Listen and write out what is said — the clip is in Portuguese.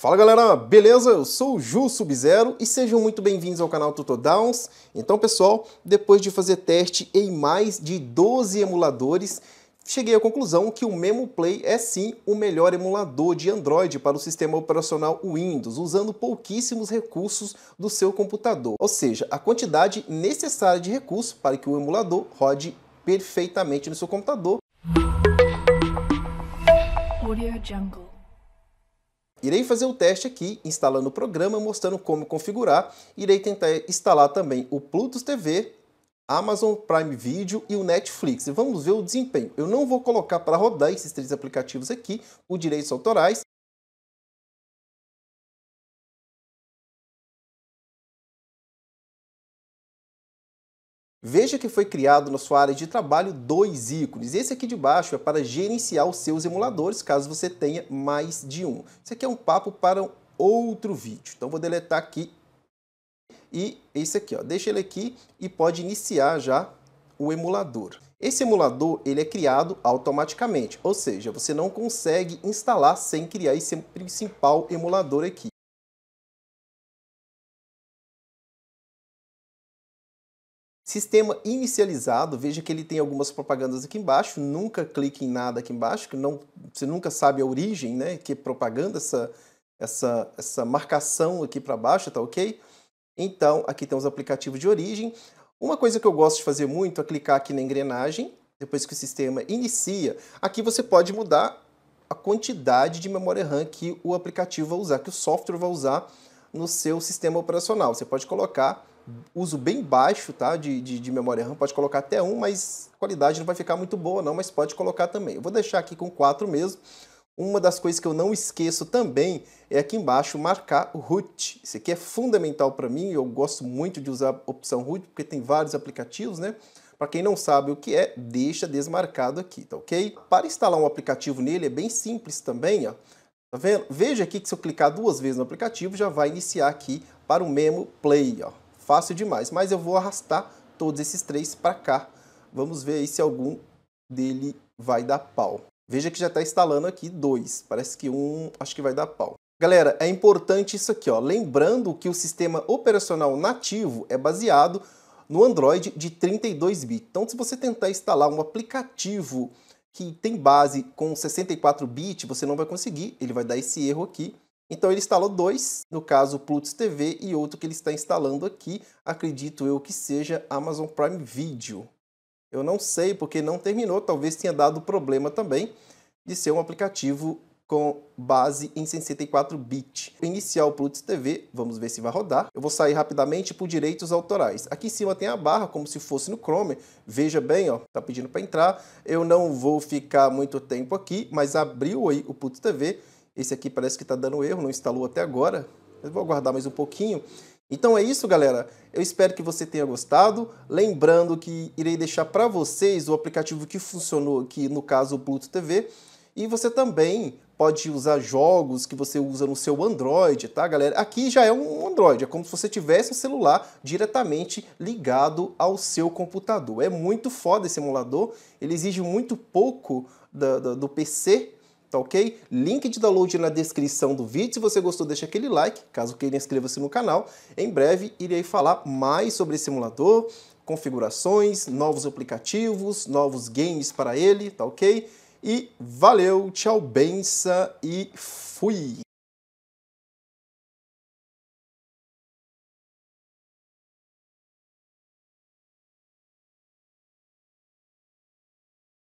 Fala galera, beleza? Eu sou o Ju Sub-Zero e sejam muito bem-vindos ao canal Tutodowns. Então pessoal, depois de fazer teste em mais de 12 emuladores, cheguei à conclusão que o Memo Play é sim o melhor emulador de Android para o sistema operacional Windows, usando pouquíssimos recursos do seu computador, ou seja, a quantidade necessária de recursos para que o emulador rode perfeitamente no seu computador. Audio Jungle. Irei fazer o teste aqui, instalando o programa, mostrando como configurar. Irei tentar instalar também o Plutus TV, Amazon Prime Video e o Netflix. E vamos ver o desempenho. Eu não vou colocar para rodar esses três aplicativos aqui, por direitos autorais, Veja que foi criado na sua área de trabalho dois ícones. Esse aqui de baixo é para gerenciar os seus emuladores, caso você tenha mais de um. Isso aqui é um papo para um outro vídeo. Então vou deletar aqui e esse aqui, ó. Deixa ele aqui e pode iniciar já o emulador. Esse emulador ele é criado automaticamente, ou seja, você não consegue instalar sem criar esse principal emulador aqui. Sistema inicializado, veja que ele tem algumas propagandas aqui embaixo, nunca clique em nada aqui embaixo, que não, você nunca sabe a origem, né? Que propaganda essa, essa, essa marcação aqui para baixo, tá ok? Então, aqui tem os aplicativos de origem. Uma coisa que eu gosto de fazer muito é clicar aqui na engrenagem, depois que o sistema inicia. Aqui você pode mudar a quantidade de memória RAM que o aplicativo vai usar, que o software vai usar no seu sistema operacional. Você pode colocar uso bem baixo tá, de, de, de, memória RAM, pode colocar até um, mas a qualidade não vai ficar muito boa não, mas pode colocar também. Eu vou deixar aqui com quatro mesmo. Uma das coisas que eu não esqueço também é aqui embaixo marcar o root. Isso aqui é fundamental para mim, eu gosto muito de usar a opção root, porque tem vários aplicativos, né? Para quem não sabe o que é, deixa desmarcado aqui, tá ok? Para instalar um aplicativo nele é bem simples também, ó. Tá vendo? Veja aqui que se eu clicar duas vezes no aplicativo, já vai iniciar aqui para o Memo Play. Ó. Fácil demais, mas eu vou arrastar todos esses três para cá. Vamos ver aí se algum dele vai dar pau. Veja que já está instalando aqui dois, parece que um acho que vai dar pau. Galera, é importante isso aqui, ó. lembrando que o sistema operacional nativo é baseado no Android de 32 bits. Então se você tentar instalar um aplicativo que tem base com 64 bits, você não vai conseguir, ele vai dar esse erro aqui. Então ele instalou dois, no caso Plutus TV e outro que ele está instalando aqui, acredito eu que seja Amazon Prime Video. Eu não sei porque não terminou, talvez tenha dado problema também de ser um aplicativo com base em 64 bits. Iniciar o Plutus TV, vamos ver se vai rodar. Eu vou sair rapidamente por direitos autorais. Aqui em cima tem a barra, como se fosse no Chrome. Veja bem, ó, tá pedindo para entrar. Eu não vou ficar muito tempo aqui, mas abriu aí o Plutus TV. Esse aqui parece que está dando erro, não instalou até agora. Eu vou aguardar mais um pouquinho. Então é isso, galera. Eu espero que você tenha gostado. Lembrando que irei deixar para vocês o aplicativo que funcionou aqui, no caso o Pluto TV, e você também pode usar jogos que você usa no seu Android, tá, galera? Aqui já é um Android, é como se você tivesse um celular diretamente ligado ao seu computador. É muito foda esse emulador, ele exige muito pouco do, do, do PC, tá ok? Link de download na descrição do vídeo. Se você gostou, deixa aquele like, caso queira, inscreva-se no canal. Em breve irei falar mais sobre esse emulador, configurações, novos aplicativos, novos games para ele, tá ok? E valeu, tchau, benção e fui!